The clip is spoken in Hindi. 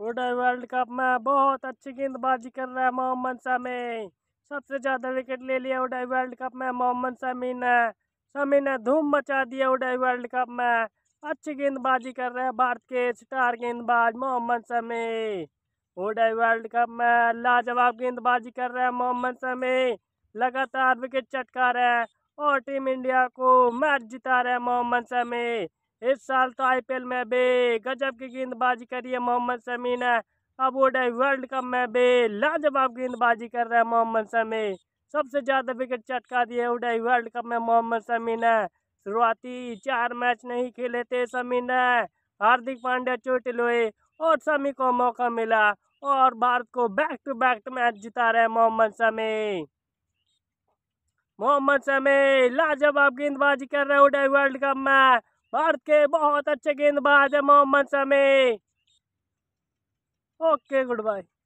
वुडन वर्ल्ड कप में बहुत अच्छी गेंदबाजी कर रहा है मोहम्मद शमी सबसे ज़्यादा विकेट ले लिया उडई वर्ल्ड कप में मोहम्मद शमी ने शमी ने धूम मचा दिया उडई वर्ल्ड कप में अच्छी गेंदबाजी कर रहे हैं भारत के स्टार गेंदबाज Mohammed Shami ODI world cup में लाजवाब गेंदबाजी कर रहे हैं मोहम्मद शमी लगातार विकेट चटका रहे हैं और टीम इंडिया को मैच जिता रहे हैं मोहम्मद शमी इस साल तो आईपीएल में बे गजब की गेंदबाजी करी है मोहम्मद शमी ने अब ओडाई वर्ल्ड कप में बे लाजवाब गेंदबाजी कर रहे हैं मोहम्मद शमी सबसे ज़्यादा विकेट चटका दिए उड़े वर्ल्ड कप में मोहम्मद शमी ने शुरुआती चार मैच नहीं खेले थे शमी ने हार्दिक पांड्या चोट लोए और शमी को मौका मिला और भारत को बैक टू बैक मैच जिता रहे मोहम्मद शमी मोहम्मद शमी लाजवाब गेंदबाजी कर रहे उडे वर्ल्ड कप में भारत के बहुत अच्छे गेंदबाज है मोहम्मद समी ओके गुड बाय